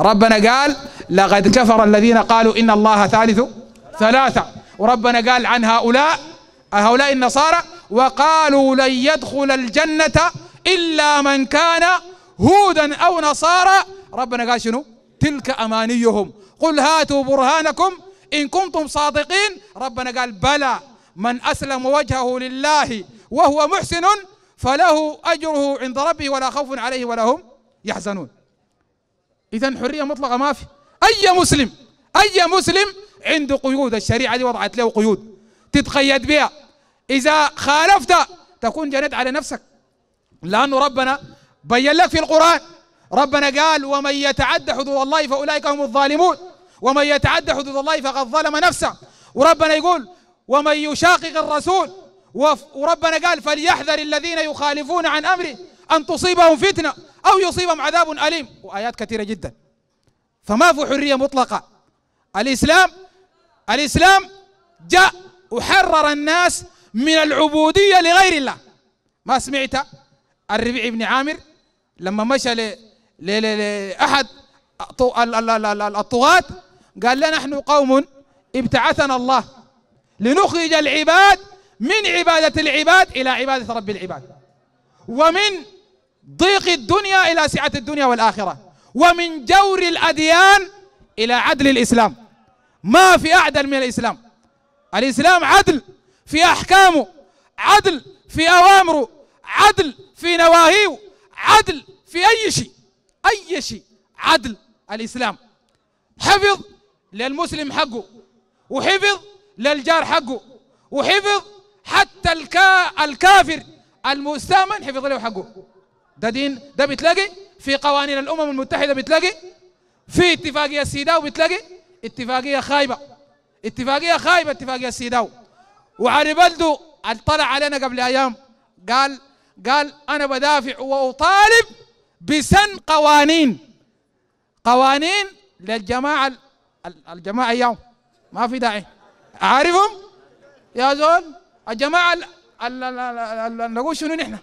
ربنا قال لقد كفر الذين قالوا إن الله ثالث ثلاثة وربنا قال عن هؤلاء هؤلاء النصارى وقالوا لن يدخل الجنة إلا من كان هودا أو نصارى ربنا قال شنو تلك أمانيهم قل هاتوا برهانكم إن كنتم صادقين ربنا قال بلى من أسلم وجهه لله وهو محسن فله أجره عند ربه ولا خوف عليه ولا هم يحزنون إذا حرية مطلقة ما في أي مسلم أي مسلم عنده قيود الشريعة دي وضعت له قيود تتقيد بها إذا خالفت تكون جنيت على نفسك لأنه ربنا بين لك في القرآن ربنا قال ومن يتعدى حدود الله فأولئك هم الظالمون ومن يتعدى حدود الله فقد ظلم نفسه وربنا يقول ومن يشاقق الرسول وربنا قال فليحذر الذين يخالفون عن أمره أن تصيبهم فتنة أو يصيبهم عذاب أليم وآيات كثيرة جدا فما في حرية مطلقة الإسلام الإسلام جاء وحرر الناس من العبودية لغير الله ما سمعت الربيع بن عامر لما مشى لأحد الطغاة قال لنا نحن قوم ابتعثنا الله لنخرج العباد من عبادة العباد إلى عبادة رب العباد ومن ضيق الدنيا إلى سعة الدنيا والآخرة ومن جور الأديان إلى عدل الإسلام ما في أعدل من الإسلام الإسلام عدل في أحكامه عدل في أوامره عدل في نواهيه عدل في أي شيء أي شيء عدل الإسلام حفظ للمسلم حقه وحفظ للجار حقه وحفظ حتى الكافر المستامن حفظ له حقه ده دين ده بتلاقي في قوانين الامم المتحده بتلاقي في اتفاقيه سيداو بتلاقي اتفاقيه خايبه اتفاقيه خايبه اتفاقيه سيداو وعربلدو طلع علينا قبل ايام قال قال انا بدافع واطالب بسن قوانين قوانين للجماعه الجماعه اليوم ما في داعي عارفهم يا زول الجماعه نقول شنو نحن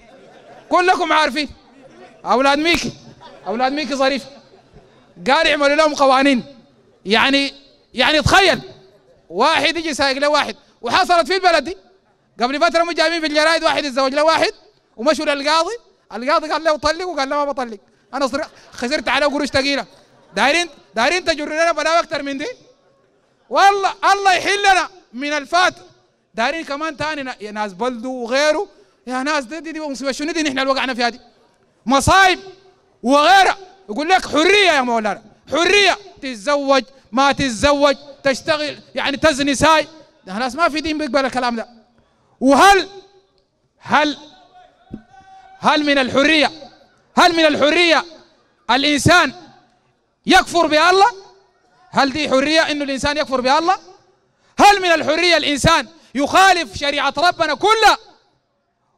كلكم عارفين اولاد ميكي اولاد ميكي ظريف قال يعملوا لهم قوانين يعني يعني تخيل واحد يجي سايق له واحد وحصلت في البلد دي قبل فتره مو جايبين في الجرايد واحد يتزوج له واحد ومشوا للقاضي القاضي قال له طلق وقال له ما بطلق انا خسرت عليه قروش ثقيله دايرين دايرين تجروا لنا بلاوي اكثر من دي والله الله يحلنا من الفات دايرين كمان ثاني ناس بلدو وغيره يا ناس دي دي, دي مصيبه شنو دي نحن اللي وقعنا فيها دي مصايب وغيرها يقول لك حريه يا مولانا حريه تتزوج ما تتزوج تشتغل يعني تزني ساي الناس ناس ما في دين بيقبل الكلام ده وهل هل هل من الحريه هل من الحريه الانسان يكفر بالله هل دي حريه انه الانسان يكفر بالله هل من الحريه الانسان يخالف شريعه ربنا كلها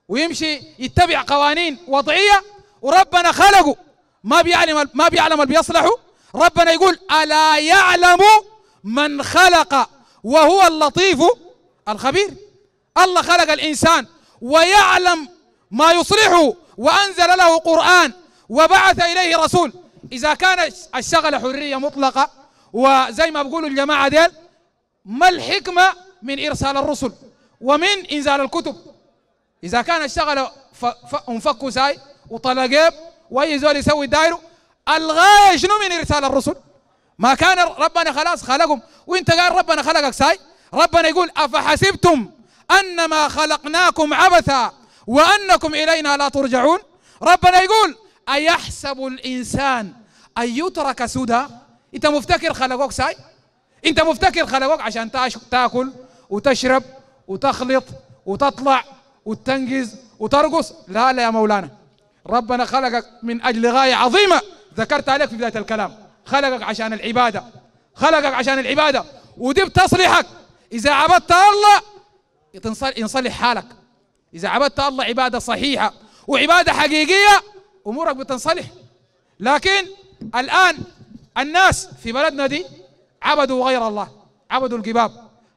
ويمشي يتبع قوانين وضعيه وربنا خلقه ما بيعلم ما بيعلم اللي بيصلحه ربنا يقول الا يعلم من خلق وهو اللطيف الخبير الله خلق الانسان ويعلم ما يصلحه وانزل له قران وبعث اليه رسول اذا كان الشغله حريه مطلقه وزي ما بيقولوا الجماعه ديل ما الحكمه من ارسال الرسل ومن انزال الكتب اذا كان الشغله انفكوا ساي وطلقيب واي زول يسوي دايره الغايه شنو من ارسال الرسل؟ ما كان ربنا خلاص خلقهم وانت قال ربنا خلقك ساي ربنا يقول افحسبتم انما خلقناكم عبثا وانكم الينا لا ترجعون ربنا يقول ايحسب الانسان ان يترك سدى انت مفتكر خلقوك ساي انت مفتكر خلقوك عشان تاكل وتشرب وتخلط وتطلع وتنجز وترقص لا لا يا مولانا ربنا خلقك من أجل غاية عظيمة ذكرتها لك في بداية الكلام خلقك عشان العبادة خلقك عشان العبادة ودي بتصلحك إذا عبدت الله ينصلح حالك إذا عبدت الله عبادة صحيحة وعبادة حقيقية أمورك بتنصلح لكن الآن الناس في بلدنا دي عبدوا غير الله عبدوا الجباب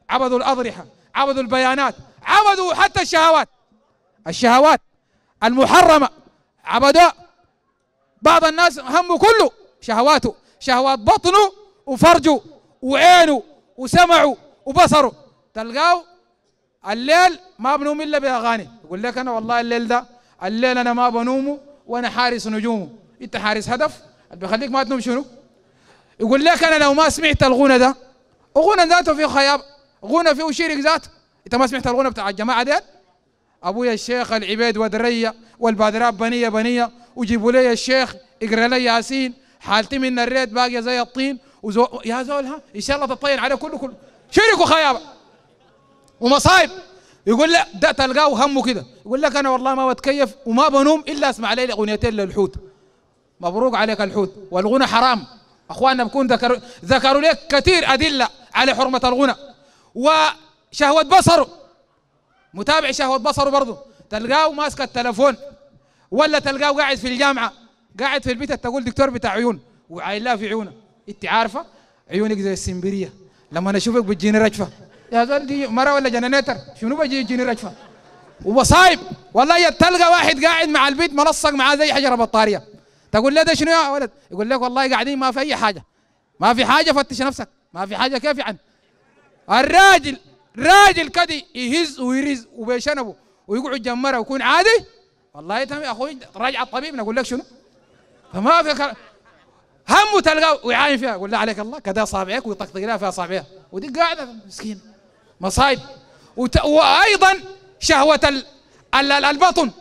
عبدوا الأضرحة عبدوا البيانات عبدوا حتى الشهوات الشهوات المحرمة عبداء بعض الناس همه كله شهواته شهوات بطنه وفرجه وعينه وسمعه وبصره تلقاه الليل ما بنوم الا باغاني يقول لك انا والله الليل ده الليل انا ما بنومه وانا حارس نجومه انت حارس هدف بيخليك ما تنوم شنو يقول لك انا لو ما سمعت الغنى ده الغنى ذاته فيه خياب غنى فيه شرك ذاته انت ما سمعت الغنى بتاع الجماعه ديل ابويا الشيخ العبيد ودريه والبادرات بنيه بنيه وجيبوا لي الشيخ اقرا لي ياسين حالتي من الريت باقيه زي الطين وزو... يا زولها ان شاء الله تطين على كله كله شركوا خيابه ومصايب يقول لا ده تلقاه همه كده يقول لك انا والله ما بتكيف وما بنوم الا اسمع لي اغنيتين للحوت مبروك عليك الحوت والغنى حرام اخواننا بكون ذكروا ذكروا لك كثير ادله على حرمه الغنى وشهوه بصره متابع شهوة بصره برضه تلقاه ماسك التلفون ولا تلقاه قاعد في الجامعة قاعد في البيت تقول دكتور بتاع عيون وعاين لها في عيونه انت عارفة عيونك زي السمبرية لما انا اشوفك بتجيني رجفة يا زول دي مرة ولا جنانيتر شنو بجي يجيني رجفة ومصايب والله تلقى واحد قاعد مع البيت ملصق معاه زي حجرة بطارية تقول له ده شنو يا ولد يقول لك والله قاعدين ما في اي حاجة ما في حاجة فتش نفسك ما في حاجة كيف يعني الراجل راجل كدي يهز ويرز وبيشنبه ويقعد جمره ويكون عادي والله يا اخوي راجع الطبيب نقول لك شنو فما في كلام همه تلقاه ويعاين فيها يقول لا عليك الله كذا اصابعك ويطقطق لها في اصابعها ودي قاعده مسكين مصايب وت... وايضا شهوه ال... ال... البطن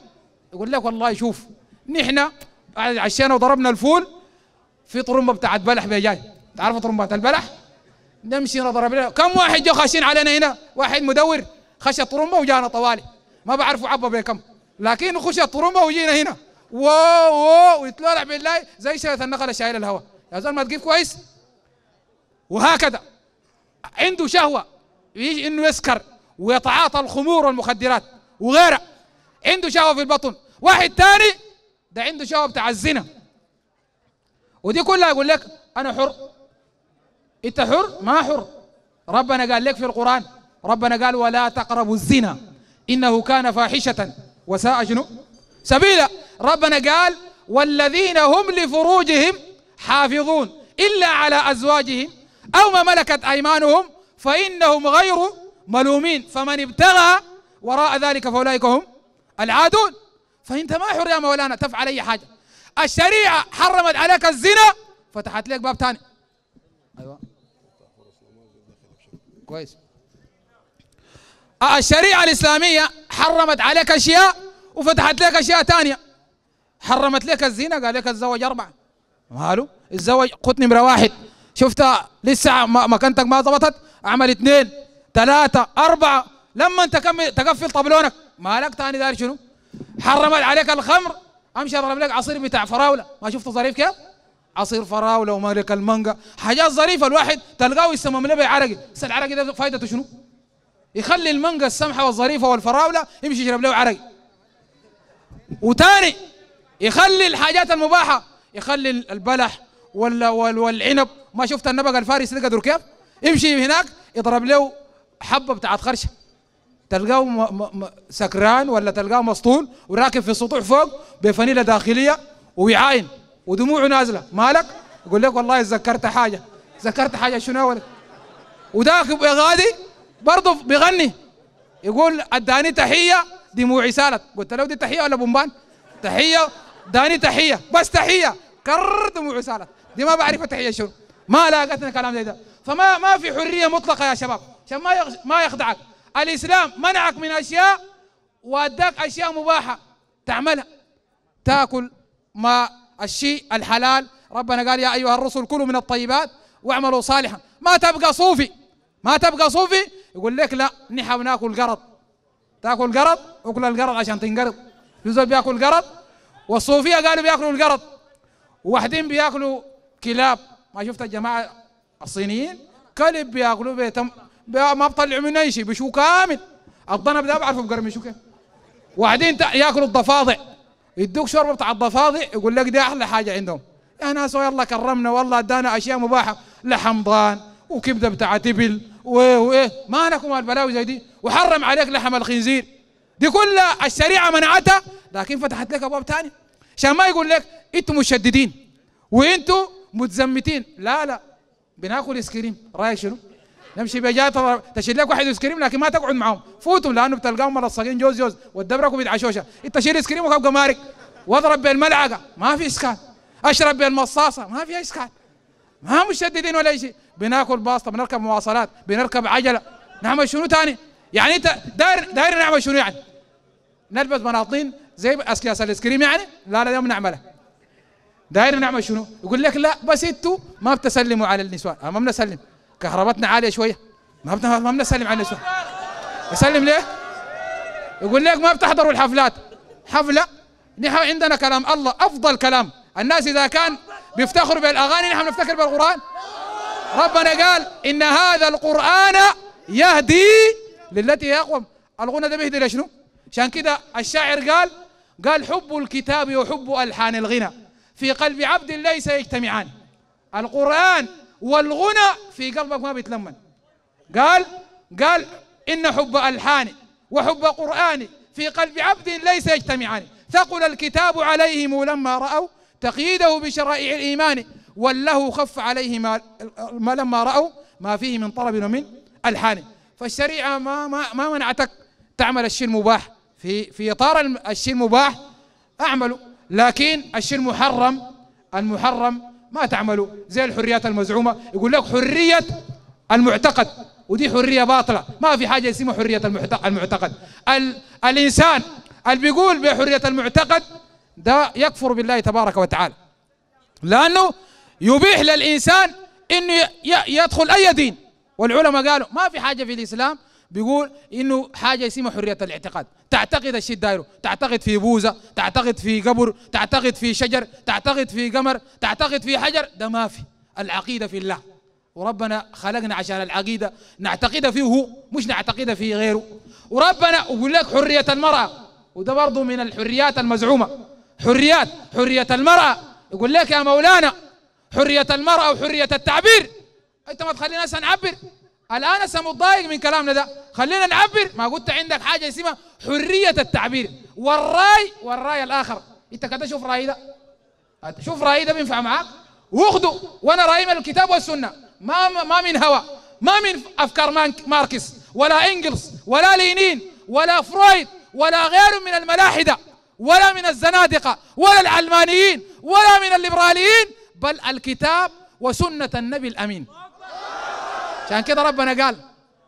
يقول لك والله شوف نحن عشينا وضربنا الفول في طرمبه بتاعت بلح بيجاي تعرف طرمبه البلح نمشي نضرب له كم واحد جو خاشين علينا هنا واحد مدور خش الطرمبه وجانا طوالي ما بعرفوا عبى بكم لكن خش الطرمبه وجينا هنا واو واو يتلالع بالله زي شايله النقله شايل الهواء يا زلمه ما كويس وهكذا عنده شهوه يجي انه يسكر ويتعاطى الخمور والمخدرات وغيره عنده شهوه في البطن واحد تاني ده عنده شهوه بتاع الزنا ودي كلها يقول لك انا حر انت حر ما حر ربنا قال لك في القرآن ربنا قال ولا تقربوا الزنا إنه كان فاحشة وساء جنو سبيلا ربنا قال والذين هم لفروجهم حافظون إلا على أزواجهم أو ما ملكت أيمانهم فإنهم غير ملومين فمن ابتغى وراء ذلك فأولئك هم العادون فأنت ما حر يا مولانا تفعل أي حاجة الشريعة حرمت عليك الزنا فتحت لك باب ثاني أيوة كويس آه، الشريعة الإسلامية حرمت عليك أشياء وفتحت لك أشياء ثانية حرمت لك الزنا قال لك الزواج أربعة ماله الزواج قلت نمرة واحد شفتها لسه مكانتك ما ضبطت اعمل اثنين ثلاثة أربعة لما تكمل تقفل طبلونك مالك ثاني داري شنو حرمت عليك الخمر امشي اضرب لك عصير بتاع فراوله ما شفته ظريف كيف عصير فراوله ومالك المانجا حاجات ظريفه الواحد تلقاه يسمم لها بعرقي بس العرقي ده فائدته شنو؟ يخلي المانجا السمحه والظريفه والفراوله يمشي يشرب له عرقي وتاني يخلي الحاجات المباحه يخلي البلح ولا والعنب ما شفت النبق الفارس قدر كيف؟ يمشي هناك يضرب له حبه بتاعت خرشه تلقاه سكران ولا تلقاه مسطول وراكب في السطوح فوق بفنيله داخليه ويعاين ودموعه نازله مالك يقول لك والله ذكرت حاجه ذكرت حاجه شنو ولد وذاك يا غادي برضه بيغني يقول اداني تحيه دموعي سالت قلت له دي تحيه ولا بومبان تحيه داني تحيه بس تحيه كرر دموعي سالت دي ما بعرف تحيه شنو ما لاقتنا كلام زي ده فما ما في حريه مطلقه يا شباب عشان ما ما يخدعك الاسلام منعك من اشياء واداك اشياء مباحه تعملها تاكل ما الشيء الحلال ربنا قال يا أيها الرسل كلوا من الطيبات واعملوا صالحا ما تبقى صوفي ما تبقى صوفي يقول لك لا نحن ناكل قرض تاكل قرض اكل القرض عشان تنقرض جزء بياكل قرض والصوفيه قالوا بياكلوا القرض وواحدين بياكلوا كلاب ما شفت الجماعه الصينيين كلب بياكلوا بيتم ما بطلعوا منه اي شيء بشو كامل الضنب ده بعرفه بقرمشوا كيف واحدين ياكلوا الضفادع يدوك شوربه بتاع الضفادع يقول لك دي احلى حاجه عندهم يا يعني ناس والله كرمنا والله ادانا اشياء مباحه لحم ضان وكبده بتاع تبل وايه وايه ما لكم البلاوي زي دي وحرم عليك لحم الخنزير دي كلها الشريعه منعتها لكن فتحت لك ابواب ثانيه عشان ما يقول لك انتم مشددين وانتم متزمتين لا لا بناكل ايس كريم رايك شنو؟ نمشي بجاي تشيل لك واحد ايس كريم لكن ما تقعد معهم فوتهم لانه بتلقاهم ملصقين جوز جوز والدبرك وبيتعشوشه انت شيل كريم وكب مارك واضرب بالملعقه ما في اسكان اشرب بالمصاصه ما في اسكان ما مشددين ولا شيء بناكل باسطه بنركب مواصلات بنركب عجله نعمل شنو ثاني يعني انت داير داير نعمل شنو يعني نلبس بناطين زي اسكياس الايس كريم يعني لا لا يوم نعملها داير نعمل شنو يقول لك لا بس انتوا ما بتسلموا على النسوان ما بنسلم كهربتنا عاليه شويه ما بنا ما بنسلم على النسوان اسلم ليه؟ يقول لك ما بتحضروا الحفلات حفله نحن عندنا كلام الله افضل كلام الناس اذا كان بيفتخروا بالاغاني نحن بنفتخر بالقران ربنا قال ان هذا القران يهدي للتي هي اقوم الغنى ده بيهدي لشنو؟ عشان كده الشاعر قال قال حب الكتاب وحب الحان الغنى في قلب عبد ليس يجتمعان القران والغنى في قلبك ما بيتلمن قال قال إن حب ألحاني وحب قرآني في قلب عبد ليس يجتمعان ثقل الكتاب عليهم لما رأوا تقييده بشرائع الإيمان والله خف عليه ما لما رأوا ما فيه من طلب ومن ألحان فالشريعة ما, ما, ما منعتك تعمل الشيء المباح في, في إطار الشيء المباح أعمله لكن الشيء المحرم المحرم ما تعملوا زي الحريات المزعومة يقول لك حرية المعتقد ودي حرية باطلة ما في حاجة اسمها حرية المعتقد ال... الإنسان اللي بيقول بحرية المعتقد ده يكفر بالله تبارك وتعالى لأنه يبيح للإنسان أنه يدخل أي دين والعلماء قالوا ما في حاجة في الإسلام بيقول انه حاجه اسمها حريه الاعتقاد تعتقد الشيء دايره تعتقد في بوزه تعتقد في قبر تعتقد في شجر تعتقد في قمر تعتقد في حجر ده ما في العقيده في الله وربنا خلقنا عشان العقيده نعتقدها فيه هو مش نعتقدها في غيره وربنا يقول لك حريه المراه وده برضه من الحريات المزعومه حريات حريه المراه يقول لك يا مولانا حريه المراه وحريه التعبير انت ما تخلينا نعبر الان انا متضايق من كلامنا ده خلينا نعبر ما قلت عندك حاجه اسمها حريه التعبير والراي والراي الاخر انت كده شوف راي ده شوف راي ده بينفع معاك واخده وانا رايي من الكتاب والسنه ما ما من هوى ما من افكار ماركس ولا انجلس ولا لينين ولا فرويد ولا غير من الملاحده ولا من الزنادقه ولا العلمانيين ولا من الليبراليين بل الكتاب وسنه النبي الامين عشان كده ربنا قال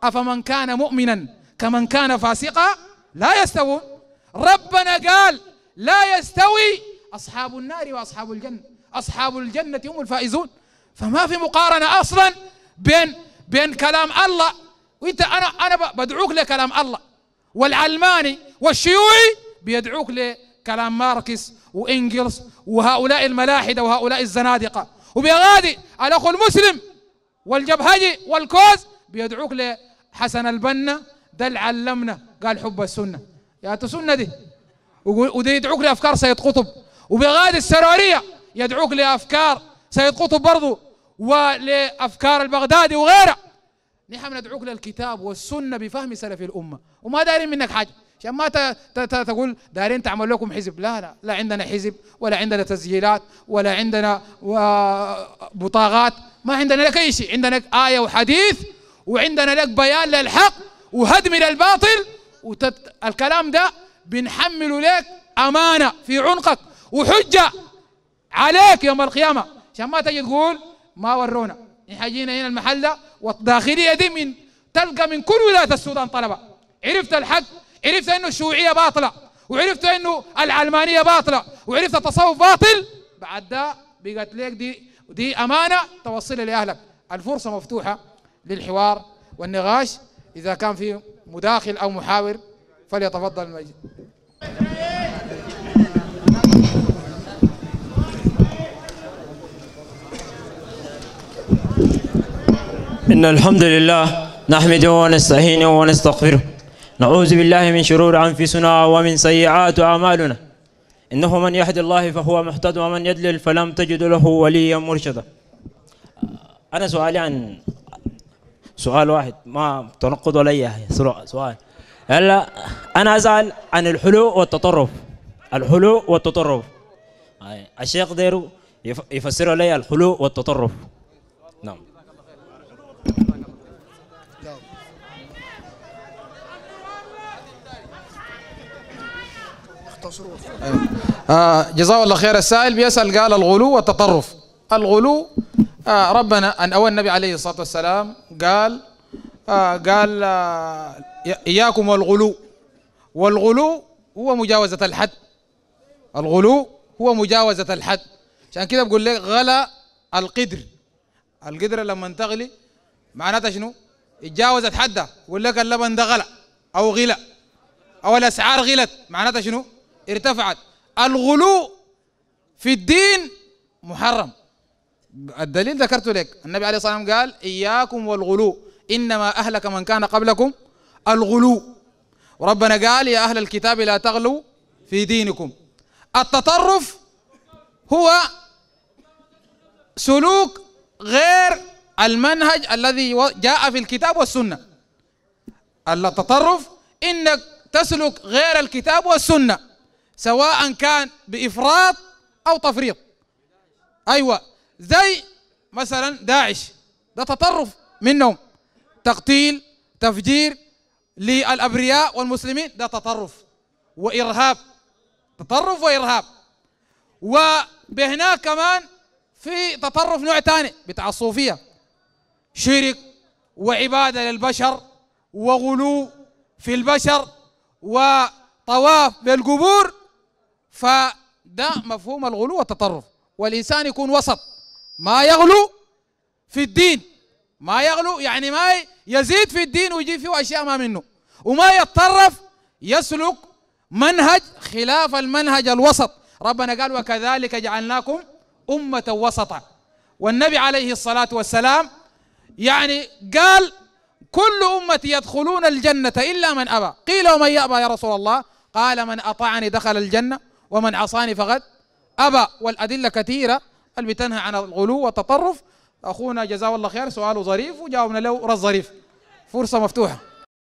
أفمن كان مؤمنا كمن كان فاسقا لا يستوون ربنا قال لا يستوي أصحاب النار وأصحاب الجنة أصحاب الجنة هم الفائزون فما في مقارنة أصلا بين بين كلام الله وانت انا انا بدعوك لكلام الله والعلماني والشيوعي بيدعوك لكلام ماركس وانجلس وهؤلاء الملاحده وهؤلاء الزنادقه وبيغادي الاخ المسلم والجبهجي والكوز بيدعوك لحسن البنا ده علمنا قال حب السنه يا السنه دي وده يدعوك لافكار سيد قطب وبغادي السراريه يدعوك لافكار سيد قطب برضه ولافكار البغدادي وغيره نحن ندعوك للكتاب والسنه بفهم سلف الامه وما دارين منك حاجه عشان ما تقول دارين تعمل لكم حزب لا لا لا عندنا حزب ولا عندنا تسجيلات ولا عندنا بطاقات ما عندنا لك أي شيء عندنا لك آية وحديث وعندنا لك بيان للحق وهدم للباطل وتت... الكلام ده بنحمله لك أمانة في عنقك وحجة عليك يوم القيامة عشان ما تجي تقول ما ورونا احنا جينا هنا المحل ده والداخلية دي من تلقى من كل ولاية السودان طلبة عرفت الحق عرفت انه الشيوعية باطلة وعرفت انه العلمانية باطلة وعرفت التصوف باطل بعد ده بقت لك دي ودي امانه توصلها لاهلك الفرصه مفتوحه للحوار والنقاش اذا كان في مداخل او محاور فليتفضل المجد إن الحمد لله نحمده ونستهينه ونستغفره نعوذ بالله من شرور أنفسنا ومن سيئات أعمالنا إنه من يهد الله فهو مهتد ومن يدلل فلم تجد له وليا مرشدا أنا سؤالي عن سؤال واحد ما تنقض ولا سؤال هلا أنا أسأل عن الحلو والتطرف الحلو والتطرف الشيخ ديرو يفسر لي الحلو والتطرف نعم اختصروا آه جزاه الله خير السائل بيسأل قال الغلو والتطرف الغلو آه ربنا أن أول النبي عليه الصلاة والسلام قال آه قال آه إياكم والغلو والغلو هو مجاوزة الحد الغلو هو مجاوزة الحد عشان كده بقول لك غلا القدر القدر لما تغلي معناتها شنو؟ اتجاوزت حدها بقول لك اللبن ده غلا او غلا او الاسعار غلت معناتها شنو؟ ارتفعت الغلو في الدين محرم الدليل ذكرته لك النبي عليه الصلاة والسلام قال إياكم والغلو إنما أهلك من كان قبلكم الغلو وربنا قال يا أهل الكتاب لا تغلوا في دينكم التطرف هو سلوك غير المنهج الذي جاء في الكتاب والسنة التطرف إنك تسلك غير الكتاب والسنة سواء كان بإفراط أو تفريط أيوة زي مثلا داعش ده تطرف منهم تقتيل تفجير للأبرياء والمسلمين ده تطرف وإرهاب تطرف وإرهاب وبهناك كمان في تطرف نوع ثاني بتاع الصوفية شرك وعبادة للبشر وغلو في البشر وطواف بالقبور فده مفهوم الغلو والتطرف والإنسان يكون وسط ما يغلو في الدين ما يغلو يعني ما يزيد في الدين ويجيب فيه أشياء ما منه وما يتطرف يسلك منهج خلاف المنهج الوسط ربنا قال وكذلك جعلناكم أمة وسطا والنبي عليه الصلاة والسلام يعني قال كل أمتي يدخلون الجنة إلا من أبى قيل ومن يأبى يا رسول الله قال من أطعني دخل الجنة ومن عصاني فقد أبى والأدلة كثيرة اللي بتنهى عن الغلو والتطرف أخونا جزاه الله خير سؤاله ظريف وجاوبنا له رد ظريف فرصة مفتوحة